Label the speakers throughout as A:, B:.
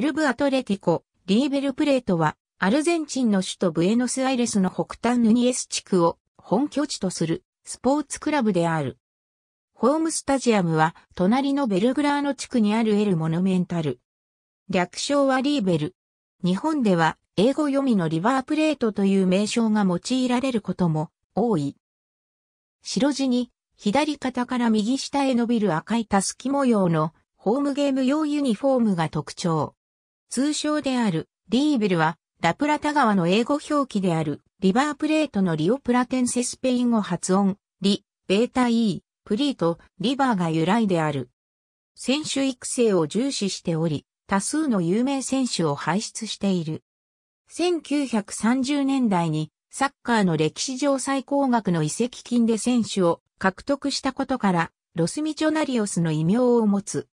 A: クルブアトレティコ、リーベルプレートは、アルゼンチンの首都ブエノスアイレスの北端ヌニエス地区を本拠地とするスポーツクラブである。ホームスタジアムは隣のベルグラーノ地区にあるエルモノメンタル。略称はリーベル。日本では英語読みのリバープレートという名称が用いられることも多い。白地に左肩から右下へ伸びる赤いタスキ模様のホームゲーム用ユニフォームが特徴。通称であるリーベルはラプラタ川の英語表記であるリバープレートのリオプラテンセスペイン語発音、リ、ベーター、プリート、リバーが由来である。選手育成を重視しており、多数の有名選手を輩出している。1930年代にサッカーの歴史上最高額の遺跡金で選手を獲得したことから、ロスミチョナリオスの異名を持つ。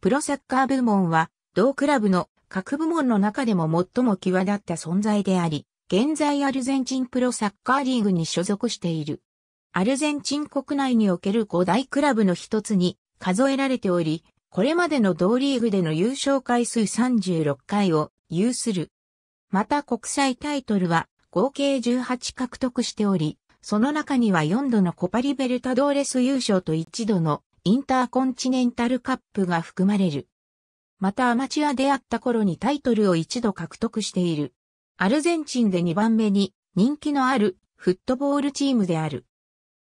A: プロサッカー部門は、同クラブの各部門の中でも最も際立った存在であり、現在アルゼンチンプロサッカーリーグに所属している。アルゼンチン国内における5大クラブの一つに数えられており、これまでの同リーグでの優勝回数36回を有する。また国際タイトルは合計18獲得しており、その中には4度のコパリベルタドーレス優勝と1度のインターコンチネンタルカップが含まれる。またアマチュアであった頃にタイトルを一度獲得している。アルゼンチンで2番目に人気のあるフットボールチームである。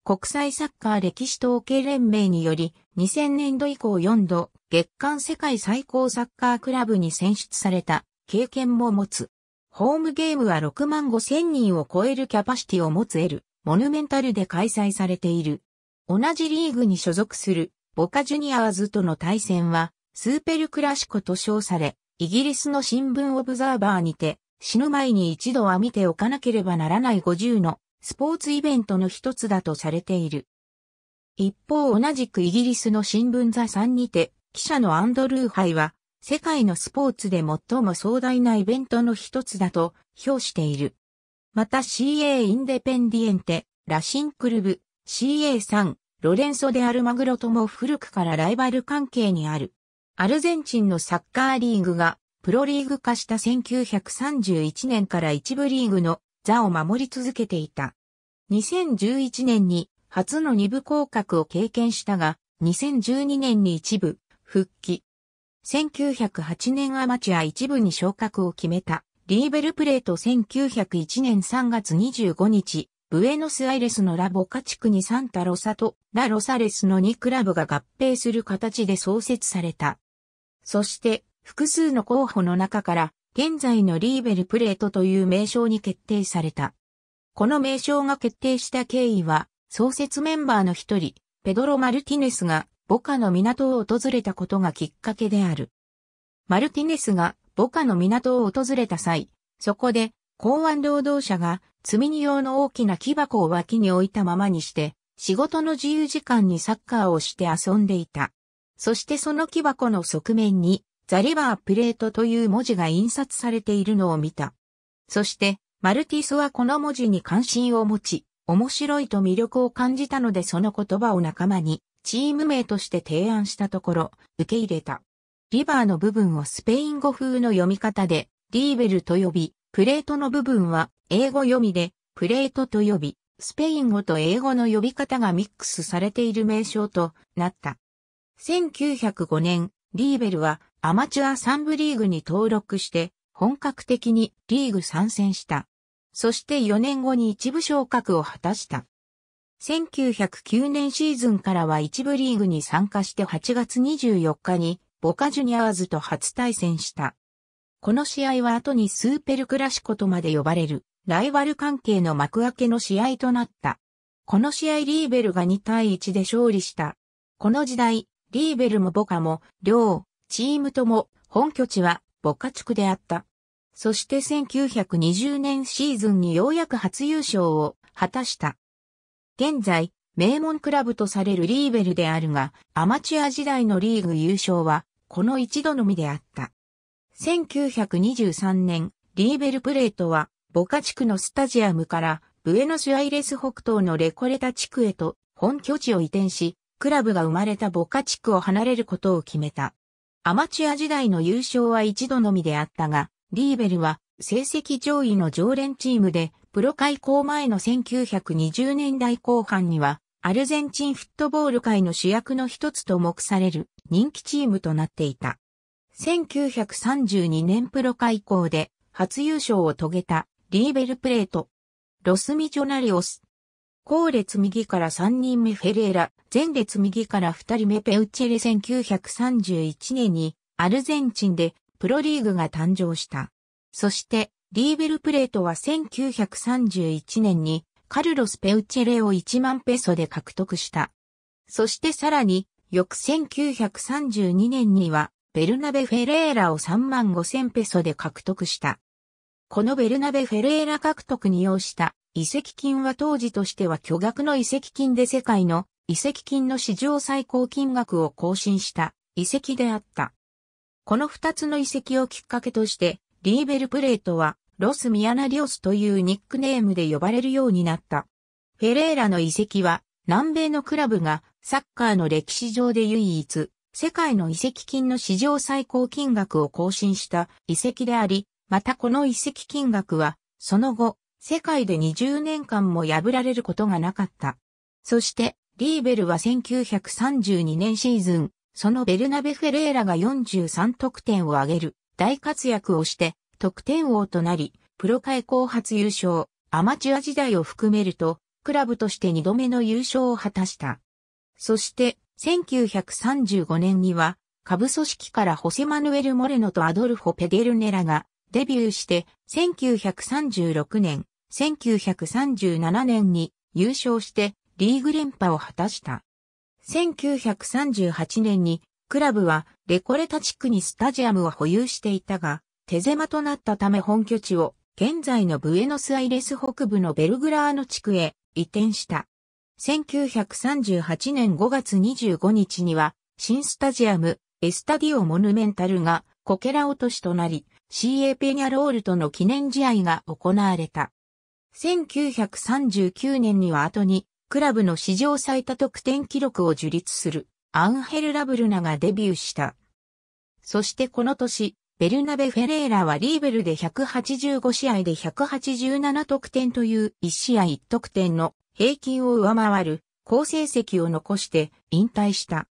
A: 国際サッカー歴史統計連盟により2000年度以降4度月間世界最高サッカークラブに選出された経験も持つ。ホームゲームは6万5千人を超えるキャパシティを持つ L モュメンタルで開催されている。同じリーグに所属するボカジュニアーズとの対戦はスーペルクラシコと称され、イギリスの新聞オブザーバーにて、死ぬ前に一度は見ておかなければならない50のスポーツイベントの一つだとされている。一方同じくイギリスの新聞座さんにて、記者のアンドルーハイは、世界のスポーツで最も壮大なイベントの一つだと評している。また CA インデペンディエンテ、ラシンクルブ、CA3、ロレンソ・デ・アルマグロとも古くからライバル関係にある。アルゼンチンのサッカーリーグがプロリーグ化した1931年から一部リーグの座を守り続けていた。2011年に初の二部降格を経験したが、2012年に一部復帰。1908年アマチュア一部に昇格を決めたリーベルプレート1901年3月25日、ブエノスアイレスのラボカ地区にサンタロサとラロサレスの2クラブが合併する形で創設された。そして、複数の候補の中から、現在のリーベルプレートという名称に決定された。この名称が決定した経緯は、創設メンバーの一人、ペドロ・マルティネスが、ボカの港を訪れたことがきっかけである。マルティネスが、ボカの港を訪れた際、そこで、港湾労働者が、積み荷用の大きな木箱を脇に置いたままにして、仕事の自由時間にサッカーをして遊んでいた。そしてその木箱の側面に、ザリバープレートという文字が印刷されているのを見た。そして、マルティスはこの文字に関心を持ち、面白いと魅力を感じたのでその言葉を仲間に、チーム名として提案したところ、受け入れた。リバーの部分をスペイン語風の読み方で、リーベルと呼び、プレートの部分は英語読みで、プレートと呼び、スペイン語と英語の呼び方がミックスされている名称となった。1905年、リーベルはアマチュア3部リーグに登録して本格的にリーグ参戦した。そして4年後に一部昇格を果たした。1909年シーズンからは一部リーグに参加して8月24日にボカジュニアーズと初対戦した。この試合は後にスーペルクラシコとまで呼ばれるライバル関係の幕開けの試合となった。この試合リーベルが2対1で勝利した。この時代、リーベルもボカも、両、チームとも、本拠地は、ボカ地区であった。そして1920年シーズンにようやく初優勝を果たした。現在、名門クラブとされるリーベルであるが、アマチュア時代のリーグ優勝は、この一度のみであった。1923年、リーベルプレートは、ボカ地区のスタジアムから、ブエノスアイレス北東のレコレタ地区へと、本拠地を移転し、クラブが生まれたボカ地区を離れることを決めた。アマチュア時代の優勝は一度のみであったが、リーベルは成績上位の常連チームで、プロ開校前の1920年代後半には、アルゼンチンフットボール界の主役の一つと目される人気チームとなっていた。1932年プロ開校で初優勝を遂げたリーベルプレート。ロスミジョナリオス後列右から3人目フェレーラ、前列右から2人目ペウチェレ1931年にアルゼンチンでプロリーグが誕生した。そしてリーベルプレートは1931年にカルロス・ペウチェレを1万ペソで獲得した。そしてさらに翌1932年にはベルナベ・フェレーラを3万5千ペソで獲得した。このベルナベ・フェレーラ獲得に要した遺跡金は当時としては巨額の遺跡金で世界の遺跡金の史上最高金額を更新した遺跡であった。この二つの遺跡をきっかけとして、リーベルプレートはロス・ミアナ・リオスというニックネームで呼ばれるようになった。フェレーラの遺跡は南米のクラブがサッカーの歴史上で唯一、世界の遺跡金の史上最高金額を更新した遺跡であり、またこの遺跡金額は、その後、世界で20年間も破られることがなかった。そして、リーベルは1932年シーズン、そのベルナベ・フェレーラが43得点を挙げる大活躍をして、得点王となり、プロ開口初優勝、アマチュア時代を含めると、クラブとして2度目の優勝を果たした。そして、1935年には、下部組織からホセマヌエル・モレノとアドルフォ・ペデルネラがデビューして、1936年、1937年に優勝してリーグ連覇を果たした。1938年にクラブはレコレタ地区にスタジアムを保有していたが、手狭となったため本拠地を現在のブエノスアイレス北部のベルグラーノ地区へ移転した。1938年5月25日には新スタジアムエスタディオモヌメンタルがコケラ落としとなり、CA ペニャロールとの記念試合が行われた。1939年には後に、クラブの史上最多得点記録を樹立する、アンヘル・ラブルナがデビューした。そしてこの年、ベルナベ・フェレーラはリーベルで185試合で187得点という1試合1得点の平均を上回る好成績を残して引退した。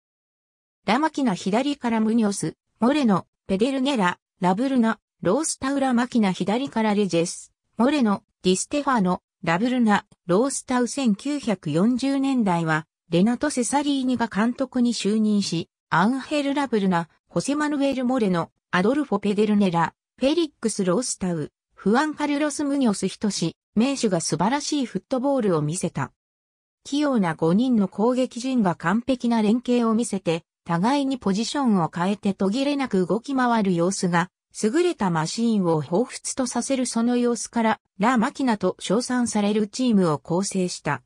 A: ラマキナ左からムニオス、モレノ、ペデルゲラ、ラブルナ、ロースタウラマキナ左からレジェス、モレノ、ディステファノ、ラブルナ、ロースタウ1940年代は、レナト・セサリーニが監督に就任し、アンヘル・ラブルナ、ホセ・マヌエル・モレノ、アドルフォ・ペデルネラ、フェリックス・ロースタウ、フアン・カルロス・ムニョス・ヒトシ、名手が素晴らしいフットボールを見せた。器用な5人の攻撃陣が完璧な連携を見せて、互いにポジションを変えて途切れなく動き回る様子が、優れたマシーンを彷彿とさせるその様子から、ラ・マキナと称賛されるチームを構成した。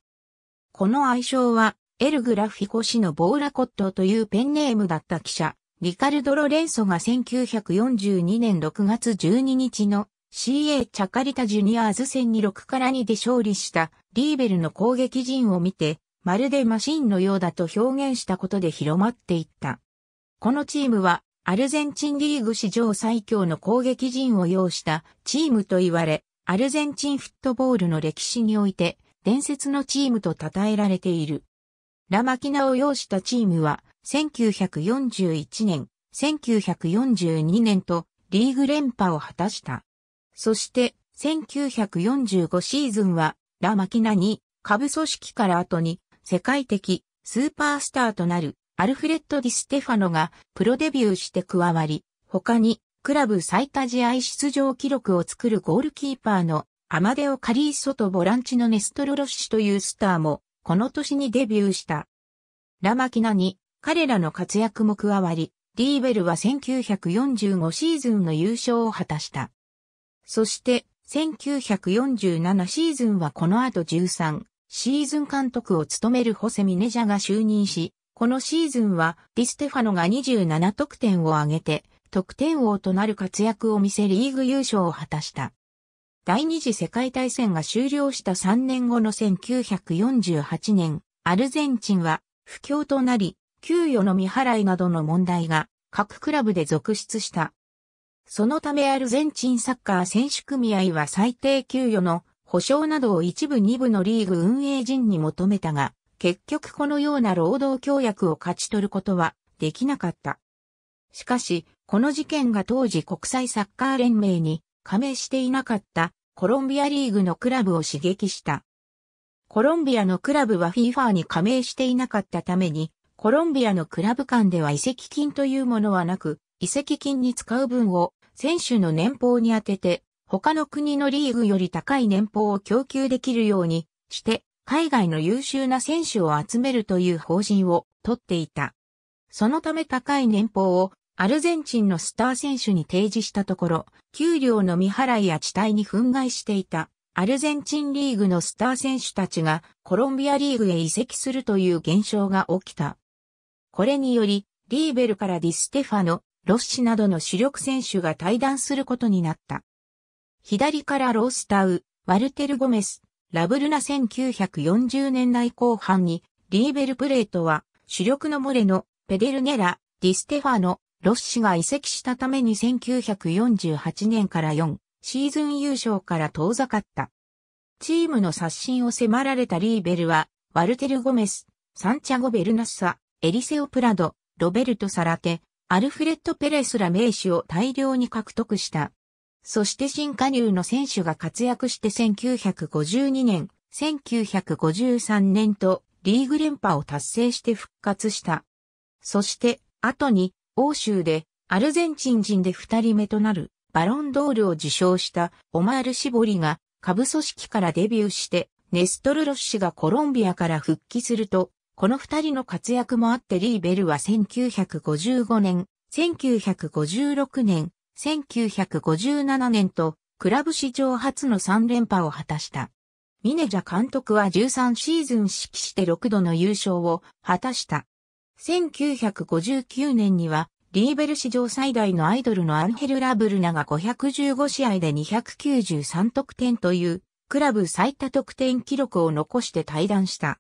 A: この愛称は、エルグラフィコ氏のボーラコットというペンネームだった記者、リカルド・ロレンソが1942年6月12日の CA チャカリタジュニアーズ戦に6から2で勝利したリーベルの攻撃陣を見て、まるでマシンのようだと表現したことで広まっていった。このチームは、アルゼンチンリーグ史上最強の攻撃陣を要したチームと言われ、アルゼンチンフットボールの歴史において伝説のチームと称えられている。ラマキナを要したチームは、1941年、1942年とリーグ連覇を果たした。そして、1945シーズンは、ラマキナに、下部組織から後に、世界的スーパースターとなるアルフレッド・ディ・ステファノがプロデビューして加わり、他にクラブ最多試合出場記録を作るゴールキーパーのアマデオ・カリーソとボランチのネストロロッシュというスターもこの年にデビューした。ラマキナに彼らの活躍も加わり、リーベルは1945シーズンの優勝を果たした。そして、1947シーズンはこの後13シーズン監督を務めるホセ・ミネジャが就任し、このシーズンはディステファノが27得点を挙げて、得点王となる活躍を見せリーグ優勝を果たした。第二次世界大戦が終了した3年後の1948年、アルゼンチンは不況となり、給与の未払いなどの問題が各クラブで続出した。そのためアルゼンチンサッカー選手組合は最低給与の保証などを一部二部のリーグ運営陣に求めたが、結局このような労働協約を勝ち取ることはできなかった。しかし、この事件が当時国際サッカー連盟に加盟していなかったコロンビアリーグのクラブを刺激した。コロンビアのクラブは FIFA に加盟していなかったために、コロンビアのクラブ間では遺跡金というものはなく、遺跡金に使う分を選手の年俸に当てて他の国のリーグより高い年俸を供給できるようにして、海外の優秀な選手を集めるという方針をとっていた。そのため高い年俸をアルゼンチンのスター選手に提示したところ、給料の未払いや地帯に憤慨していたアルゼンチンリーグのスター選手たちがコロンビアリーグへ移籍するという現象が起きた。これにより、リーベルからディステファノ、ロッシなどの主力選手が退団することになった。左からロースタウ、ワルテル・ゴメス、ラブルナ1940年代後半に、リーベルプレートは、主力のモレノ、ペデルネラ、ディステファノ、ロッシが移籍したために1948年から4シーズン優勝から遠ざかった。チームの刷新を迫られたリーベルは、ワルテル・ゴメス、サンチャゴ・ベルナッサ、エリセオ・プラド、ロベルト・サラテ、アルフレッド・ペレスら名手を大量に獲得した。そして新加入の選手が活躍して1952年、1953年とリーグ連覇を達成して復活した。そして、後に、欧州で、アルゼンチン人で二人目となる、バロンドールを受賞したオマール・シボリが、下部組織からデビューして、ネストル・ロッシがコロンビアから復帰すると、この二人の活躍もあってリーベルは1955年、1956年、1957年と、クラブ史上初の3連覇を果たした。ミネジャ監督は13シーズン指揮して6度の優勝を果たした。1959年には、リーベル史上最大のアイドルのアンヘル・ラブルナが515試合で293得点という、クラブ最多得点記録を残して退団した。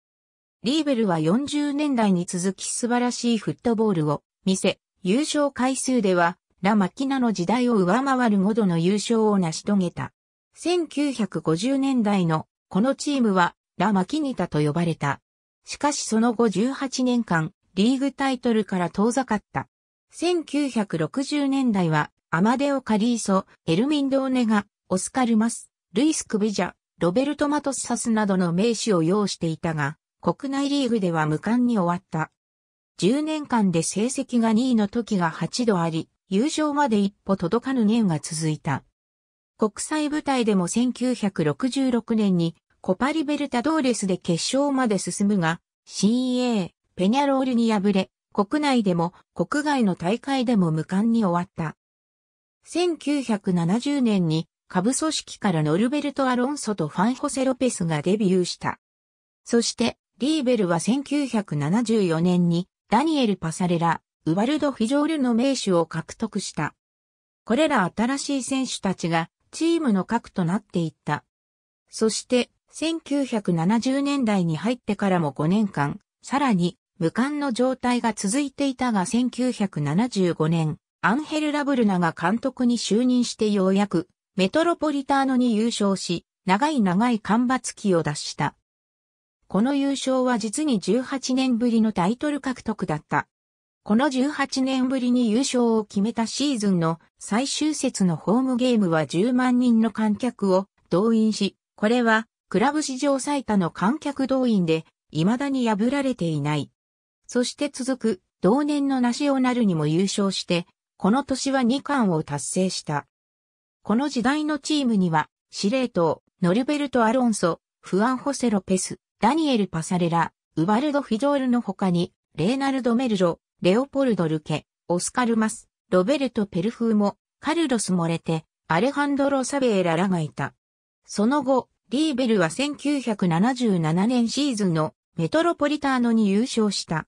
A: リーベルは40年代に続き素晴らしいフットボールを見せ、優勝回数ではラ・マキナの時代を上回る5度の優勝を成し遂げた。1950年代のこのチームはラ・マキニタと呼ばれた。しかしその後18年間、リーグタイトルから遠ざかった。1960年代は、アマデオ・カリーソ、エルミンドオネガ、オスカル・マス、ルイス・クビジャ、ロベルト・マトスサスなどの名手を要していたが、国内リーグでは無冠に終わった。10年間で成績が2位の時が8度あり、優勝まで一歩届かぬ年が続いた。国際舞台でも1966年にコパリベルタドーレスで決勝まで進むが、CA、ペニャロールに敗れ、国内でも国外の大会でも無冠に終わった。1970年に下部組織からノルベルト・アロンソとファンホセ・ロペスがデビューした。そして、リーベルは1974年にダニエル・パサレラ、ウワルド・フィジョールの名手を獲得した。これら新しい選手たちがチームの核となっていった。そして、1970年代に入ってからも5年間、さらに無冠の状態が続いていたが1975年、アンヘル・ラブルナが監督に就任してようやく、メトロポリターノに優勝し、長い長い干ばつ期を脱した。この優勝は実に18年ぶりのタイトル獲得だった。この18年ぶりに優勝を決めたシーズンの最終節のホームゲームは10万人の観客を動員し、これはクラブ史上最多の観客動員で未だに破られていない。そして続く同年のナシオナルにも優勝して、この年は2冠を達成した。この時代のチームには司令塔、ノルベルト・アロンソ、フアン・ホセ・ロペス、ダニエル・パサレラ、ウバルド・フィジョールの他に、レーナルド・メルロ、レオポルド・ルケ、オスカル・マス、ロベルト・ペルフーモ、カルロス・モレテ、アレハンドロ・サベーラらがいた。その後、リーベルは1977年シーズンのメトロポリターノに優勝した。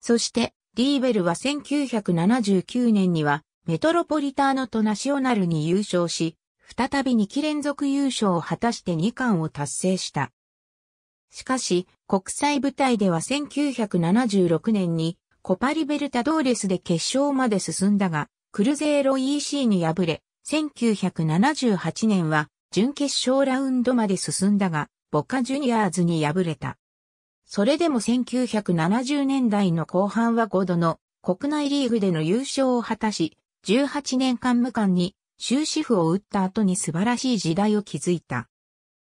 A: そして、リーベルは1979年にはメトロポリターノとナショナルに優勝し、再び2期連続優勝を果たして2冠を達成した。しかし、国際舞台では1976年にコパリベルタドーレスで決勝まで進んだが、クルゼーロ EC に敗れ、1978年は準決勝ラウンドまで進んだが、ボカジュニアーズに敗れた。それでも1970年代の後半は5度の国内リーグでの優勝を果たし、18年間無冠に終止符を打った後に素晴らしい時代を築いた。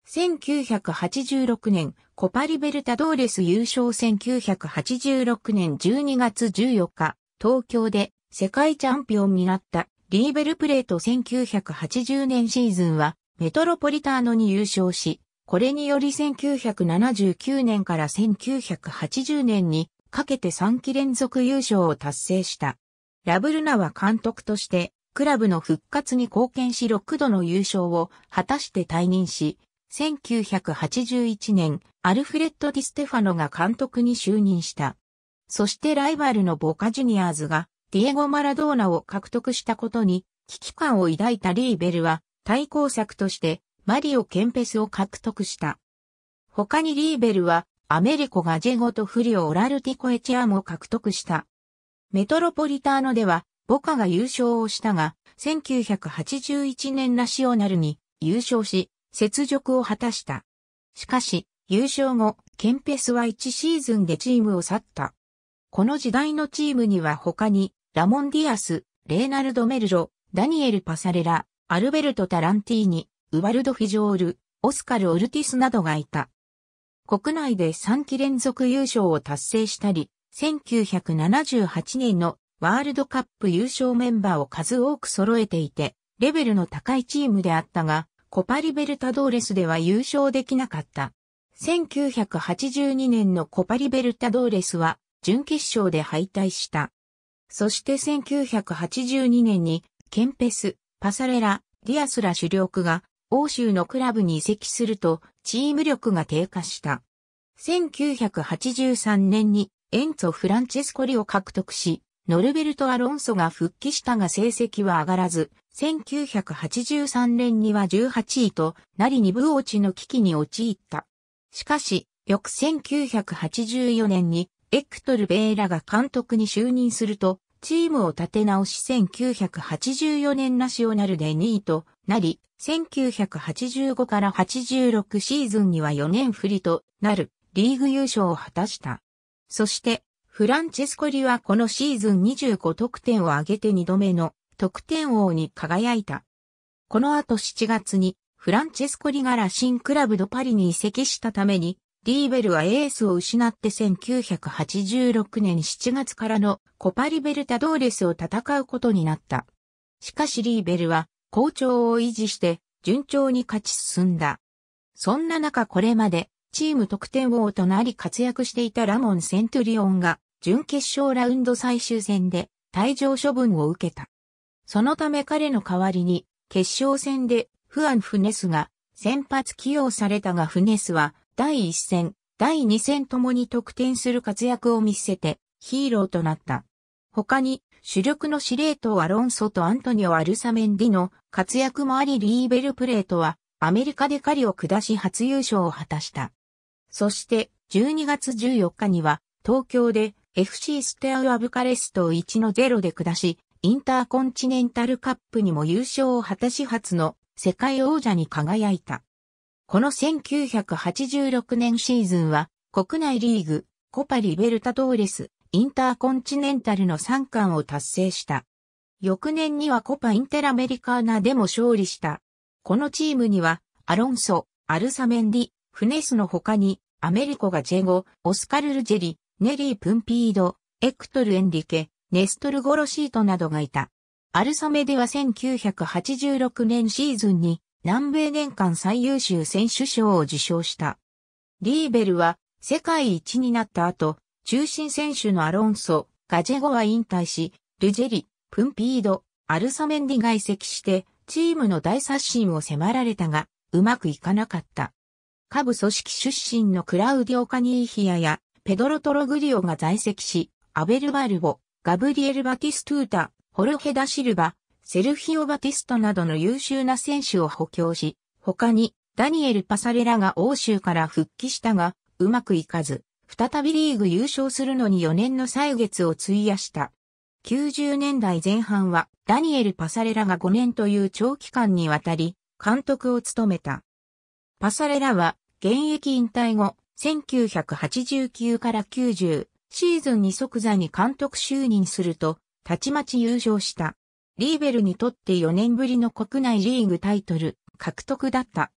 A: 1986年、コパリベルタドーレス優勝1986年12月14日、東京で世界チャンピオンになったリーベルプレート1980年シーズンはメトロポリターノに優勝し、これにより1979年から1980年にかけて3期連続優勝を達成した。ラブルナは監督としてクラブの復活に貢献し6度の優勝を果たして退任し、1981年、アルフレッド・ディ・ステファノが監督に就任した。そしてライバルのボカジュニアーズが、ディエゴ・マラドーナを獲得したことに、危機感を抱いたリーベルは、対抗策として、マリオ・ケンペスを獲得した。他にリーベルは、アメリコ・ガジェゴとフリオ・オラルティコ・エチアムを獲得した。メトロポリターノでは、ボカが優勝をしたが、1981年ナシオナルに優勝し、雪辱を果たした。しかし、優勝後、ケンペスは1シーズンでチームを去った。この時代のチームには他に、ラモン・ディアス、レーナルド・メルロ、ダニエル・パサレラ、アルベルト・タランティーニ、ウバルド・フィジョール、オスカル・オルティスなどがいた。国内で3期連続優勝を達成したり、1978年のワールドカップ優勝メンバーを数多く揃えていて、レベルの高いチームであったが、コパリベルタドーレスでは優勝できなかった。1982年のコパリベルタドーレスは準決勝で敗退した。そして1982年にケンペス、パサレラ、ディアスら主力が欧州のクラブに移籍するとチーム力が低下した。1983年にエンツォ・フランチェスコリを獲得し、ノルベルト・アロンソが復帰したが成績は上がらず、1983年には18位となり二部落ちの危機に陥った。しかし、翌1984年にエクトル・ベーラが監督に就任すると、チームを立て直し1984年ナシオナルで2位となり、1985から86シーズンには4年振りとなるリーグ優勝を果たした。そしてフランチェスコリはこのシーズン25得点を挙げて2度目の得点王に輝いた。この後7月にフランチェスコリがラシンクラブドパリに移籍したために、リーベルはエースを失って1986年7月からのコパリベルタドーレスを戦うことになった。しかしリーベルは好調を維持して順調に勝ち進んだ。そんな中これまでチーム得点王となり活躍していたラモン・セントリオンが準決勝ラウンド最終戦で退場処分を受けた。そのため彼の代わりに決勝戦でフアン・フネスが先発起用されたがフネスは第1戦、第2戦ともに得点する活躍を見せてヒーローとなった。他に主力の司令塔アロンソとアントニオ・アルサメンディの活躍もありリーベルプレートはアメリカで狩りを下し初優勝を果たした。そして12月14日には東京で FC ステアウアブカレストを1の0で下し、インターコンチネンタルカップにも優勝を果たし初の世界王者に輝いた。この1986年シーズンは国内リーグコパリベルタトーレスインターコンチネンタルの3冠を達成した。翌年にはコパインテラメリカーナでも勝利した。このチームにはアロンソ、アルサメンディ、フネスの他にアメリコがジェゴ、オスカル・ルジェリ、ネリー・プンピード、エクトル・エンリケ、ネストル・ゴロシートなどがいた。アルサメでは1986年シーズンに南米年間最優秀選手賞を受賞した。リーベルは世界一になった後、中心選手のアロンソ、ガジェゴは引退し、ルジェリ、プンピード、アルサメンディ外籍して、チームの大刷新を迫られたが、うまくいかなかった。下部組織出身のクラウディオ・カニーヒアや、ペドロ・トログリオが在籍し、アベル・バルボ、ガブリエル・バティストゥータ、ホルヘダ・シルバ、セルヒオ・バティストなどの優秀な選手を補強し、他にダニエル・パサレラが欧州から復帰したが、うまくいかず、再びリーグ優勝するのに4年の歳月を費やした。90年代前半はダニエル・パサレラが5年という長期間にわたり監督を務めた。パサレラは現役引退後、1989から90シーズンに即座に監督就任すると、たちまち優勝した。リーベルにとって4年ぶりの国内リーグタイトル獲得だった。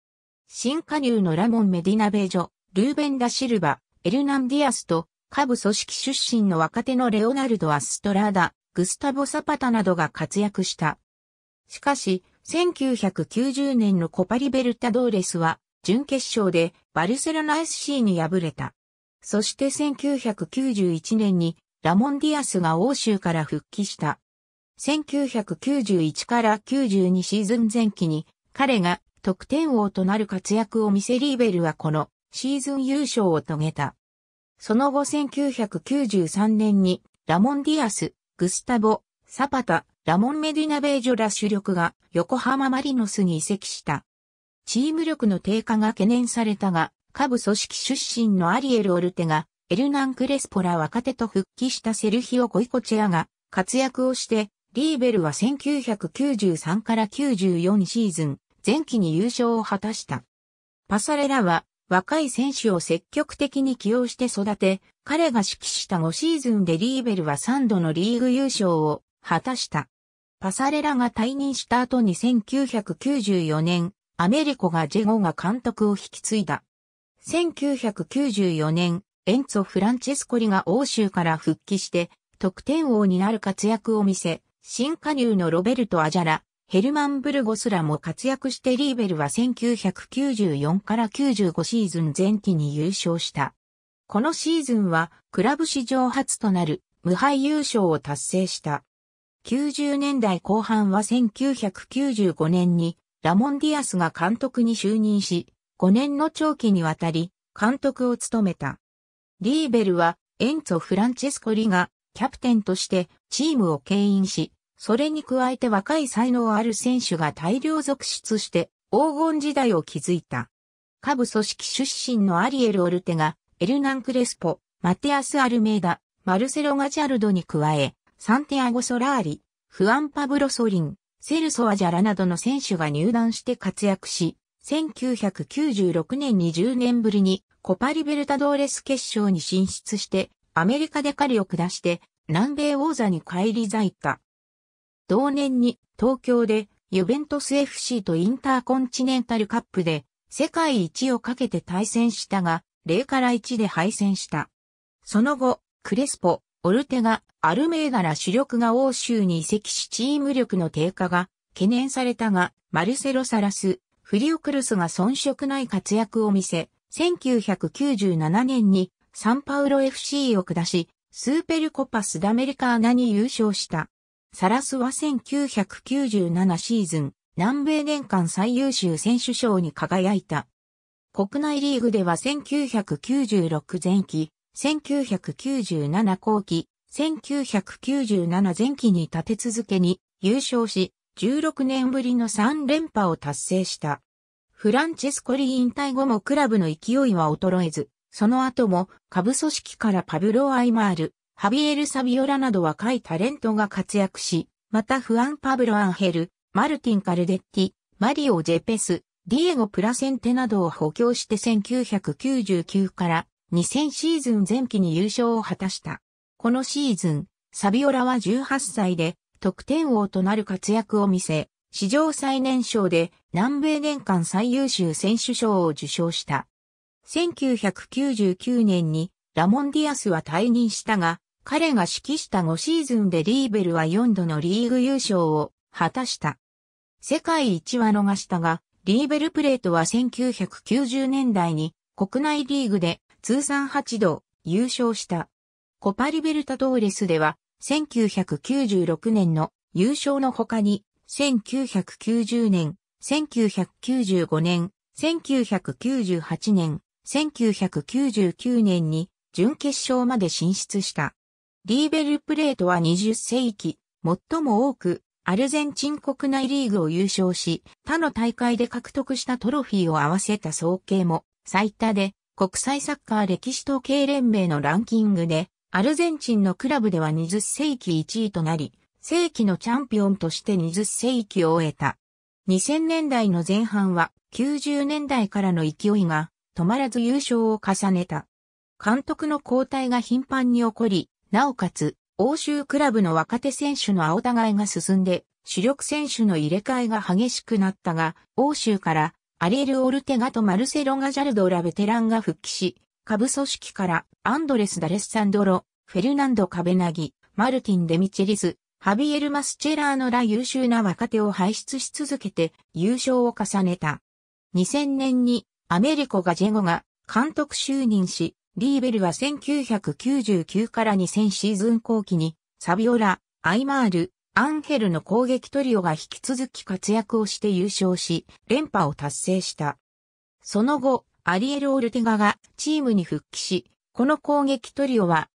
A: 新加入のラモン・メディナ・ベージョ、ルーベン・ダ・シルバ、エルナンディアスと、下部組織出身の若手のレオナルド・アストラーダ、グスタボ・サパタなどが活躍した。しかし、1990年のコパリベルタドーレスは準決勝でバルセロナ SC に敗れた。そして1991年にラモンディアスが欧州から復帰した。1991から92シーズン前期に彼が得点王となる活躍を見せリーベルはこのシーズン優勝を遂げた。その後1993年にラモンディアス、グスタボ、サパタ、ラモン・メディナ・ベージョら主力が横浜マリノスに移籍した。チーム力の低下が懸念されたが、下部組織出身のアリエル・オルテが、エルナン・クレスポラ若手と復帰したセルヒオ・ゴイコチェアが活躍をして、リーベルは1993から94シーズン、前期に優勝を果たした。パサレラは若い選手を積極的に起用して育て、彼が指揮した5シーズンでリーベルは3度のリーグ優勝を果たした。パサレラが退任した後に1994年、アメリコがジェゴが監督を引き継いだ。1994年、エンツォ・フランチェスコリが欧州から復帰して、得点王になる活躍を見せ、新加入のロベルト・アジャラ、ヘルマン・ブルゴスらも活躍してリーベルは1994から95シーズン前期に優勝した。このシーズンは、クラブ史上初となる、無敗優勝を達成した。90年代後半は1995年に、ラモン・ディアスが監督に就任し、5年の長期にわたり、監督を務めた。リーベルは、エンツォ・フランチェスコリが、キャプテンとしてチームを牽引し、それに加えて若い才能ある選手が大量続出して黄金時代を築いた。下部組織出身のアリエル・オルテガ、エルナン・クレスポ、マテアス・アルメイダ、マルセロ・ガジャルドに加え、サンティアゴ・ソラーリ、フアン・パブロ・ソリン、セルソアジャラなどの選手が入団して活躍し、1996年に10年ぶりにコパリベルタドーレス決勝に進出して、アメリカで狩りを下して、南米王座に返り咲いた。同年に東京でユベントス FC とインターコンチネンタルカップで世界一をかけて対戦したが、0から1で敗戦した。その後、クレスポ、オルテガ、アルメーダら主力が欧州に移籍しチーム力の低下が懸念されたが、マルセロ・サラス、フリオクルスが遜色ない活躍を見せ、1997年にサンパウロ FC を下し、スーペルコパスダメリカーナに優勝した。サラスは1997シーズン、南米年間最優秀選手賞に輝いた。国内リーグでは1996前期、1997後期、1997前期に立て続けに優勝し、16年ぶりの3連覇を達成した。フランチェスコリ引退後もクラブの勢いは衰えず、その後も下部組織からパブロ・アイマール、ハビエル・サビオラなど若いタレントが活躍し、またフアン・パブロ・アンヘル、マルティン・カルデッティ、マリオ・ジェペス、ディエゴ・プラセンテなどを補強して1999から2000シーズン前期に優勝を果たした。このシーズン、サビオラは18歳で得点王となる活躍を見せ、史上最年少で南米年間最優秀選手賞を受賞した。1999年にラモン・ディアスは退任したが、彼が指揮した5シーズンでリーベルは4度のリーグ優勝を果たした。世界一は逃したが、リーベルプレートは1990年代に国内リーグで通算8度優勝した。コパリベルタドーレスでは、1996年の優勝の他に、1990年、1995年、1998年、1999年に準決勝まで進出した。リーベルプレートは20世紀、最も多く、アルゼンチン国内リーグを優勝し、他の大会で獲得したトロフィーを合わせた総計も最多で国際サッカー歴史統計連盟のランキングで、アルゼンチンのクラブでは20世紀1位となり、世紀のチャンピオンとして20世紀を終えた。2000年代の前半は90年代からの勢いが止まらず優勝を重ねた。監督の交代が頻繁に起こり、なおかつ、欧州クラブの若手選手の青互いが進んで、主力選手の入れ替えが激しくなったが、欧州からアリエル・オルテガとマルセロ・ガジャルドラ・ベテランが復帰し、下部組織からアンドレス・ダレッサンドロ、フェルナンド・カベナギ、マルティン・デミチェリス、ハビエル・マスチェラーノら優秀な若手を輩出し続けて優勝を重ねた。2000年にアメリコ・ガジェゴが監督就任し、リーベルは1999から2000シーズン後期にサビオラ、アイマール、アンヘルの攻撃トリオが引き続き活躍をして優勝し、連覇を達成した。その後、アリエル・オルテガがチームに復帰し、この攻撃トリオは、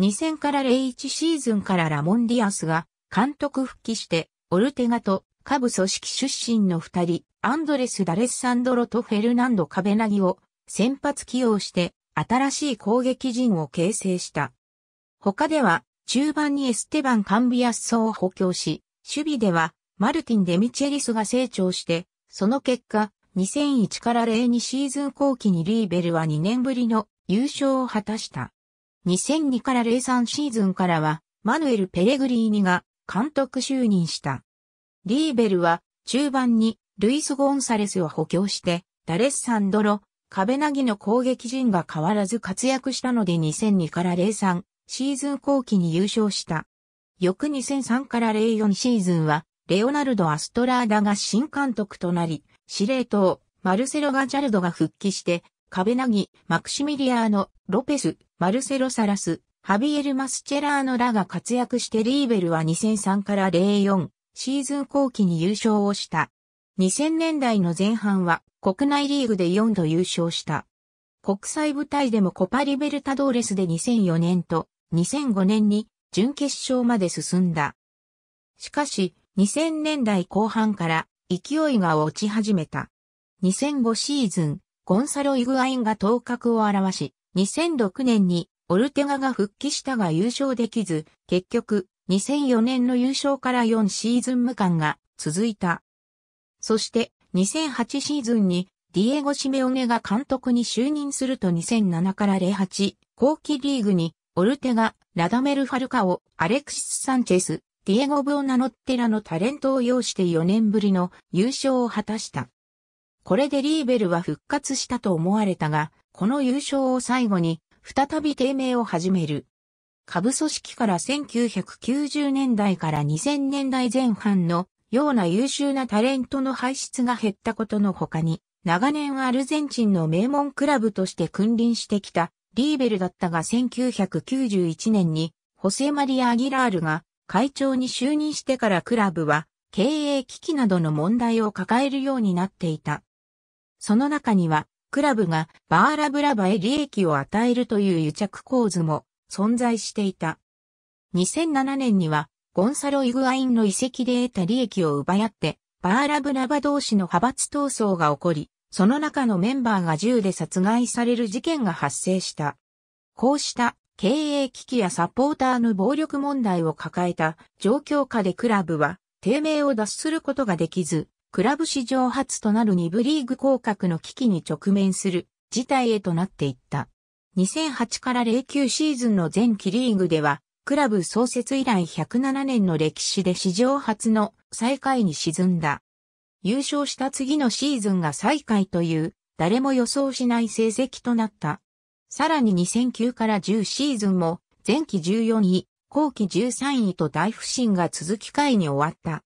A: 2000から01シーズンからラモン・ディアスが監督復帰して、オルテガと下部組織出身の二人、アンドレス・ダレッサンドロとフェルナンド・カベナギを先発起用して、新しい攻撃陣を形成した。他では、中盤にエステバン・カンビアッソを補強し、守備ではマルティン・デミチェリスが成長して、その結果、2001から02シーズン後期にリーベルは2年ぶりの優勝を果たした。2002から03シーズンからは、マヌエル・ペレグリーニが監督就任した。リーベルは中盤にルイス・ゴンサレスを補強して、ダレッサンドロ、壁投げの攻撃陣が変わらず活躍したので2002から03シーズン後期に優勝した。翌2003から04シーズンは、レオナルド・アストラーダが新監督となり、司令塔、マルセロ・ガジャルドが復帰して、カベナギ、マクシミリアーノ、ロペス、マルセロ・サラス、ハビエル・マスチェラーノらが活躍してリーベルは2003から04シーズン後期に優勝をした。2000年代の前半は国内リーグで4度優勝した。国際舞台でもコパリベルタドーレスで2004年と2005年に準決勝まで進んだ。しかし、2000年代後半から勢いが落ち始めた。2005シーズン、ゴンサロ・イグアインが頭角を現し、2006年にオルテガが復帰したが優勝できず、結局、2004年の優勝から4シーズン無冠が続いた。そして、2008シーズンにディエゴ・シメオネが監督に就任すると2007から08、後期リーグにオルテガ、ラダメル・ファルカオ、アレクシス・サンチェス、ディエゴ・ブオナノッテラのタレントを要して4年ぶりの優勝を果たした。これでリーベルは復活したと思われたが、この優勝を最後に、再び低迷を始める。下部組織から1990年代から2000年代前半のような優秀なタレントの輩出が減ったことの他に、長年アルゼンチンの名門クラブとして君臨してきたリーベルだったが1991年にホセマリア・アギラールが会長に就任してからクラブは経営危機などの問題を抱えるようになっていた。その中にはクラブがバーラブラバへ利益を与えるという癒着構図も存在していた。2007年にはゴンサロ・イグアインの遺跡で得た利益を奪い合ってバーラブラバ同士の派閥闘争が起こり、その中のメンバーが銃で殺害される事件が発生した。こうした経営危機やサポーターの暴力問題を抱えた状況下でクラブは低迷を脱することができず、クラブ史上初となる2部リーグ降格の危機に直面する事態へとなっていった。2008から09シーズンの前期リーグでは、クラブ創設以来107年の歴史で史上初の最下位に沈んだ。優勝した次のシーズンが最下位という誰も予想しない成績となった。さらに2009から10シーズンも前期14位、後期13位と大不振が続き回に終わった。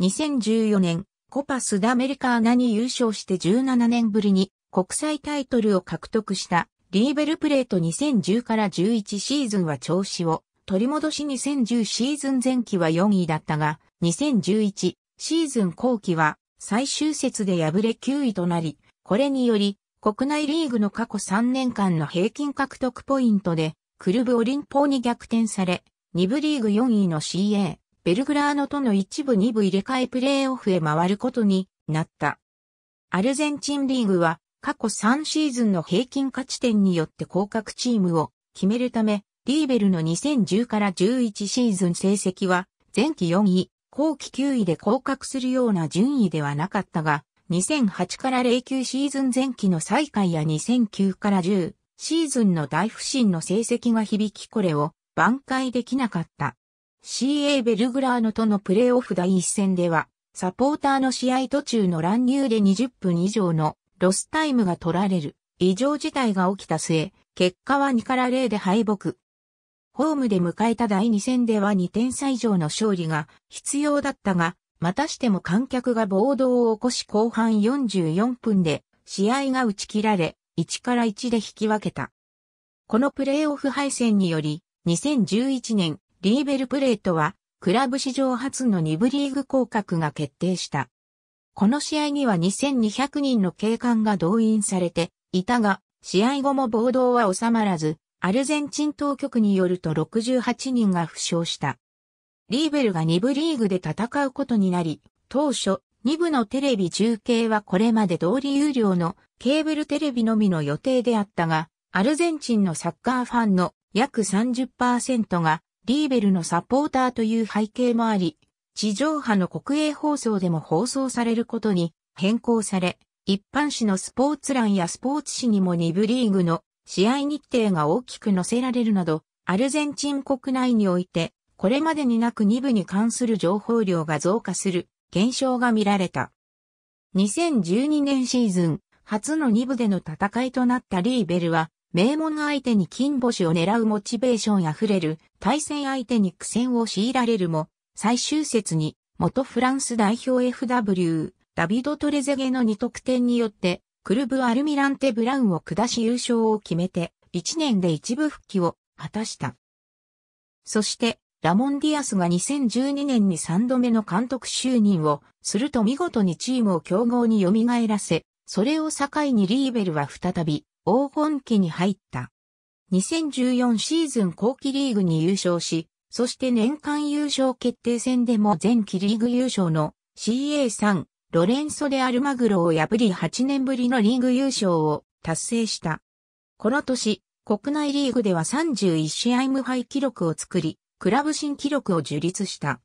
A: 2014年、コパスダメリカーナに優勝して17年ぶりに国際タイトルを獲得したリーベルプレート2010から11シーズンは調子を取り戻し2010シーズン前期は4位だったが、2011、シーズン後期は最終節で敗れ9位となり、これにより国内リーグの過去3年間の平均獲得ポイントでクルブオリンポーに逆転され、2部リーグ4位の CA、ベルグラーノとの一部2部入れ替えプレーオフへ回ることになった。アルゼンチンリーグは過去3シーズンの平均価値点によって降格チームを決めるため、リーベルの2010から11シーズン成績は前期4位、後期9位で降格するような順位ではなかったが、2008から09シーズン前期の再開や2009から10シーズンの大不振の成績が響きこれを挽回できなかった。CA ベルグラーノとのプレーオフ第一戦では、サポーターの試合途中の乱入で20分以上のロスタイムが取られる異常事態が起きた末、結果は2から0で敗北。ホームで迎えた第2戦では2点差以上の勝利が必要だったが、またしても観客が暴動を起こし後半44分で試合が打ち切られ、1から1で引き分けた。このプレーオフ敗戦により、2011年、リーベルプレートは、クラブ史上初の2部リーグ降格が決定した。この試合には2200人の警官が動員されていたが、試合後も暴動は収まらず、アルゼンチン当局によると68人が負傷した。リーベルが2部リーグで戦うことになり、当初、2部のテレビ中継はこれまで通り有料のケーブルテレビのみの予定であったが、アルゼンチンのサッカーファンの約30%がリーベルのサポーターという背景もあり、地上波の国営放送でも放送されることに変更され、一般紙のスポーツ欄やスポーツ紙にも2部リーグの試合日程が大きく載せられるなど、アルゼンチン国内において、これまでになく2部に関する情報量が増加する現象が見られた。2012年シーズン、初の2部での戦いとなったリーベルは、名門相手に金星を狙うモチベーション溢れる対戦相手に苦戦を強いられるも、最終節に元フランス代表 FW、ダビド・トレゼゲの2得点によってクルブ・アルミランテ・ブラウンを下し優勝を決めて、1年で一部復帰を果たした。そして、ラモン・ディアスが2012年に3度目の監督就任をすると見事にチームを強豪に蘇らせ、それを境にリーベルは再び黄金期に入った。2014シーズン後期リーグに優勝し、そして年間優勝決定戦でも前期リーグ優勝の CA3 ロレンソ・でアルマグロを破り8年ぶりのリーグ優勝を達成した。この年、国内リーグでは31試合無敗記録を作り、クラブ新記録を樹立した。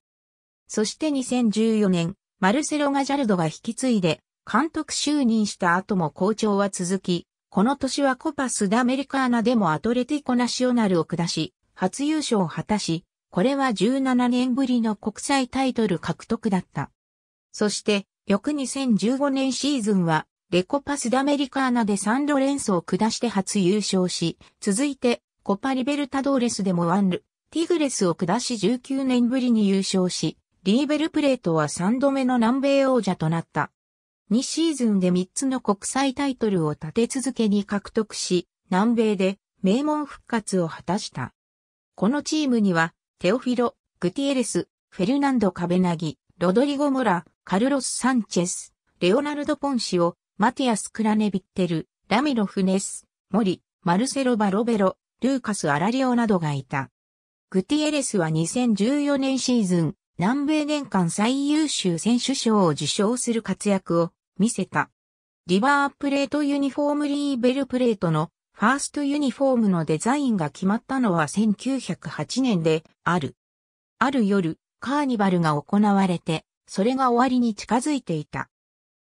A: そして2014年、マルセロ・ガジャルドが引き継いで、監督就任した後も好調は続き、この年はコパス・ダ・メリカーナでもアトレティコ・ナショナルを下し、初優勝を果たし、これは17年ぶりの国際タイトル獲得だった。そして、翌2015年シーズンは、レコパスダメリカーナでサンロレンを下して初優勝し、続いて、コパリベルタドーレスでもワンル、ティグレスを下し19年ぶりに優勝し、リーベルプレートは3度目の南米王者となった。2シーズンで3つの国際タイトルを立て続けに獲得し、南米で名門復活を果たした。このチームには、テオフィロ、グティエレス、フェルナンド・カベナギ、ロドリゴ・モラ、カルロス・サンチェス、レオナルド・ポンシオ、マティアス・クラネビッテル、ラミロ・フネス、モリ、マルセロ・バロベロ、ルーカス・アラリオなどがいた。グティエレスは2014年シーズン、南米年間最優秀選手賞を受賞する活躍を見せた。リバープレートユニフォームリーベルプレートのファーストユニフォームのデザインが決まったのは1908年である。ある夜、カーニバルが行われて、それが終わりに近づいていた。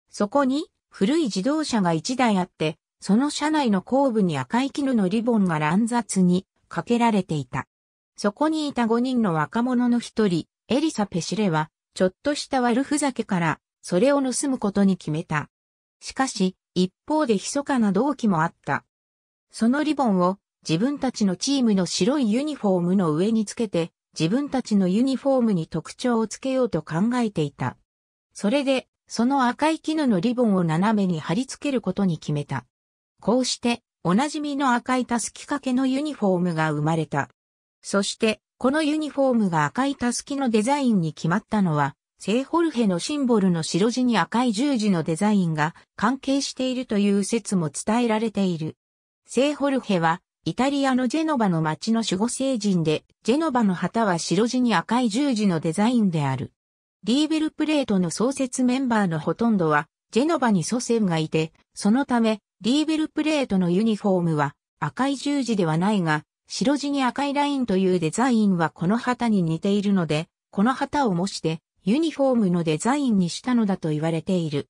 A: そこに、古い自動車が一台あって、その車内の後部に赤い絹のリボンが乱雑にかけられていた。そこにいた五人の若者の一人、エリサ・ペシレは、ちょっとした悪ふざけから、それを盗むことに決めた。しかし、一方で密かな動機もあった。そのリボンを自分たちのチームの白いユニフォームの上につけて、自分たちのユニフォームに特徴をつけようと考えていた。それで、その赤い絹のリボンを斜めに貼り付けることに決めた。こうして、おなじみの赤いたすき掛けのユニフォームが生まれた。そして、このユニフォームが赤いたすきのデザインに決まったのは、聖ホルヘのシンボルの白地に赤い十字のデザインが関係しているという説も伝えられている。聖ホルヘはイタリアのジェノバの町の守護聖人で、ジェノバの旗は白地に赤い十字のデザインである。リーベルプレートの創設メンバーのほとんどは、ジェノバに祖先がいて、そのため、リーベルプレートのユニフォームは赤い十字ではないが、白地に赤いラインというデザインはこの旗に似ているので、この旗を模してユニフォームのデザインにしたのだと言われている。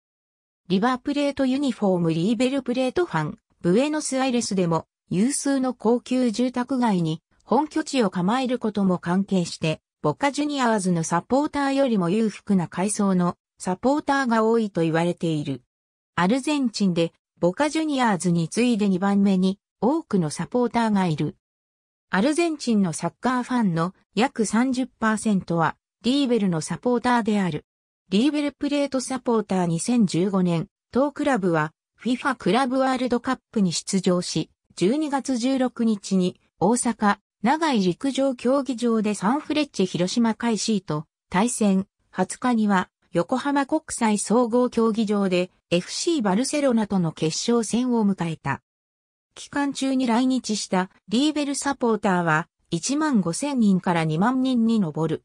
A: リバープレートユニフォームリーベルプレートファン、ブエノスアイレスでも有数の高級住宅街に本拠地を構えることも関係して、ボカジュニアーズのサポーターよりも裕福な階層のサポーターが多いと言われている。アルゼンチンでボカジュニアーズに次いで2番目に多くのサポーターがいる。アルゼンチンのサッカーファンの約30%はリーベルのサポーターである。リーベルプレートサポーター2015年、当クラブは FIFA クラブワールドカップに出場し、12月16日に大阪、長井陸上競技場でサンフレッチェ広島開始と対戦、20日には横浜国際総合競技場で FC バルセロナとの決勝戦を迎えた。期間中に来日したリーベルサポーターは1万5000人から2万人に上る。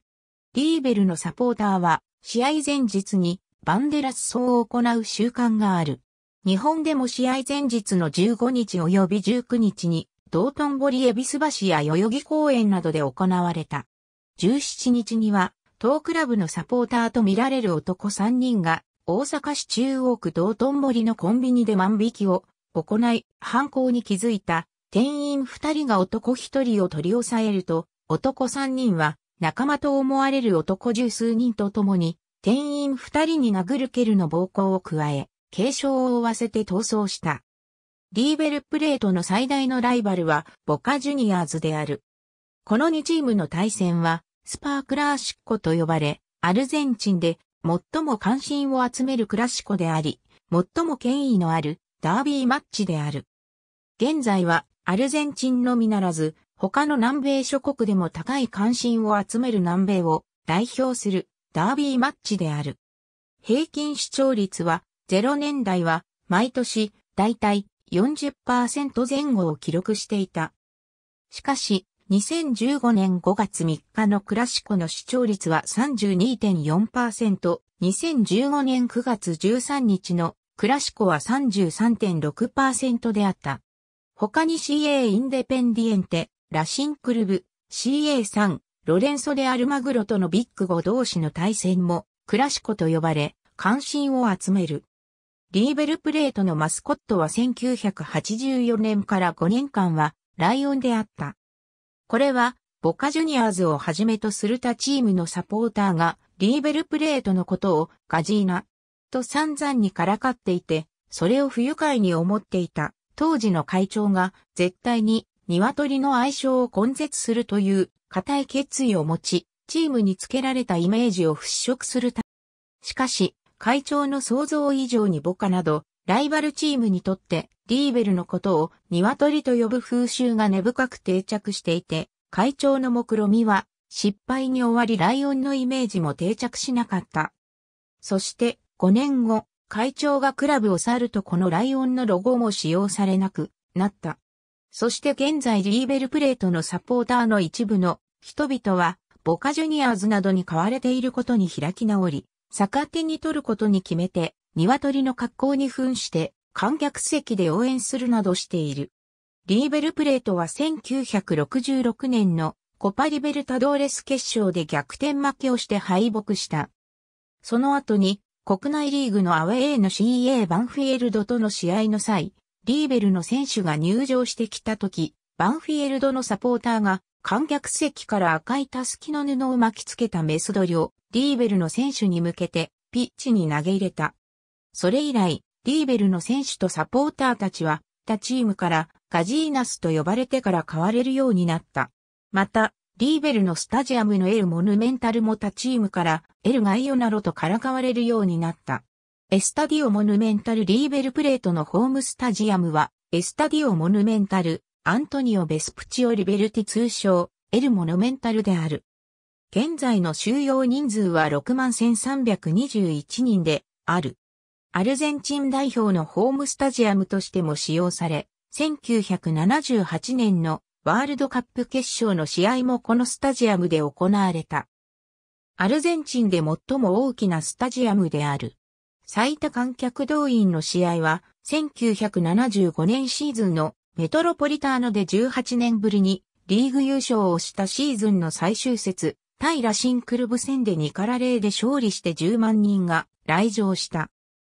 A: リーベルのサポーターは試合前日にバンデラス層を行う習慣がある。日本でも試合前日の15日及び19日に、道頓堀恵比寿橋や代々木公園などで行われた。17日には、当クラブのサポーターと見られる男3人が、大阪市中央区道頓堀のコンビニで万引きを行い、犯行に気づいた店員2人が男1人を取り押さえると、男3人は仲間と思われる男十数人と共に、店員2人に殴る蹴るの暴行を加え、軽傷を負わせて逃走した。リーベルプレートの最大のライバルはボカジュニアーズである。この2チームの対戦はスパークラーシッコと呼ばれ、アルゼンチンで最も関心を集めるクラシコであり、最も権威のあるダービーマッチである。現在はアルゼンチンのみならず、他の南米諸国でも高い関心を集める南米を代表するダービーマッチである。平均視聴率はゼロ年代は毎年だいたい40%前後を記録していた。しかし、2015年5月3日のクラシコの視聴率は32.4%、2015年9月13日のクラシコは33.6%であった。他に CA インデペンディエンテ、ラシンクルブ、CA3、ロレンソでアルマグロとのビッグ5同士の対戦もクラシコと呼ばれ、関心を集める。リーベルプレートのマスコットは1984年から5年間はライオンであった。これはボカジュニアーズをはじめとする他チームのサポーターがリーベルプレートのことをガジーナと散々にからかっていて、それを不愉快に思っていた当時の会長が絶対に鶏の愛称を根絶するという固い決意を持ち、チームにつけられたイメージを払拭するたしかし、会長の想像以上にボカなど、ライバルチームにとってリーベルのことを鶏と呼ぶ風習が根深く定着していて、会長の目論みは失敗に終わりライオンのイメージも定着しなかった。そして5年後、会長がクラブを去るとこのライオンのロゴも使用されなくなった。そして現在リーベルプレートのサポーターの一部の人々はボカジュニアーズなどに買われていることに開き直り、逆手に取ることに決めて、鶏の格好に噴して、観客席で応援するなどしている。リーベルプレートは1966年のコパリベルタドーレス決勝で逆転負けをして敗北した。その後に国内リーグのアウェーの CA バンフィエルドとの試合の際、リーベルの選手が入場してきた時、バンフィエルドのサポーターが観客席から赤いタスキの布を巻きつけたメスドリをリーベルの選手に向けてピッチに投げ入れた。それ以来、リーベルの選手とサポーターたちは、他チームからガジーナスと呼ばれてから買われるようになった。また、リーベルのスタジアムのエル・モヌメンタルも他チームからエル・ガイオナロとからかわれるようになった。エスタディオ・モヌメンタル・リーベルプレートのホームスタジアムは、エスタディオ・モヌメンタル、アントニオ・ベスプチオ・リベルティ通称、エル・モヌメンタルである。現在の収容人数は61,321人である。アルゼンチン代表のホームスタジアムとしても使用され、1978年のワールドカップ決勝の試合もこのスタジアムで行われた。アルゼンチンで最も大きなスタジアムである。最多観客動員の試合は、1975年シーズンのメトロポリターノで18年ぶりにリーグ優勝をしたシーズンの最終節、対ラシンクルブ戦で2から0で勝利して10万人が来場した。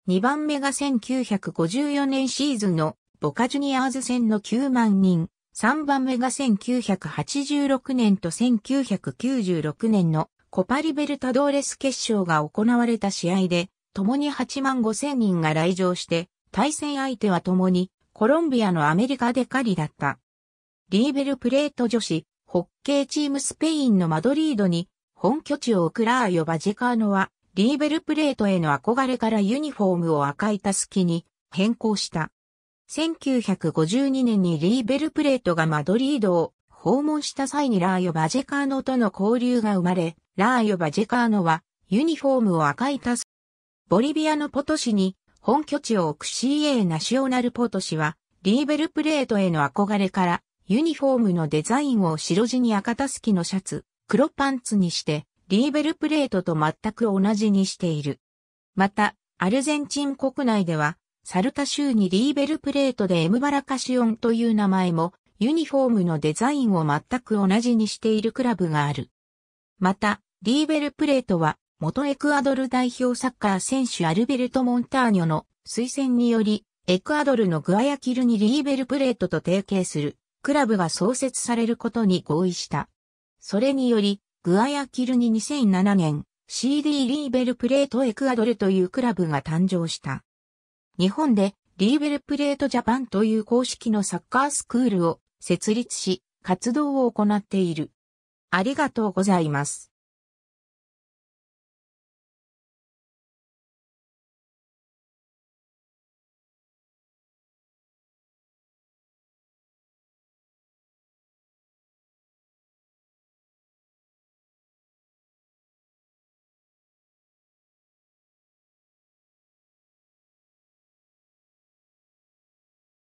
A: 2番目が1954年シーズンのボカジュニアーズ戦の9万人。3番目が1986年と1996年のコパリベルタドーレス決勝が行われた試合で、共に8万5千人が来場して、対戦相手は共にコロンビアのアメリカデカリだった。リーベルプレート女子ホッケーチームスペインのマドリードに本拠地を置くラーヨ・バジェカーノはリーベルプレートへの憧れからユニフォームを赤いタスキに変更した。1952年にリーベルプレートがマドリードを訪問した際にラーヨ・バジェカーノとの交流が生まれ、ラーヨ・バジェカーノはユニフォームを赤いタスキ、ボリビアのポトシに本拠地を置く CA ナショナルポトシはリーベルプレートへの憧れからユニフォームのデザインを白地に赤たすきのシャツ、黒パンツにして、リーベルプレートと全く同じにしている。また、アルゼンチン国内では、サルタ州にリーベルプレートでエムバラカシオンという名前も、ユニフォームのデザインを全く同じにしているクラブがある。また、リーベルプレートは、元エクアドル代表サッカー選手アルベルト・モンターニョの推薦により、エクアドルのグアヤキルにリーベルプレートと提携するクラブが創設されることに合意した。それにより、グアヤキルに2007年、CD リーベルプレートエクアドルというクラブが誕生した。日本でリーベルプレートジャパンという公式のサッカースクールを設立し、活動を行っている。ありがとうございます。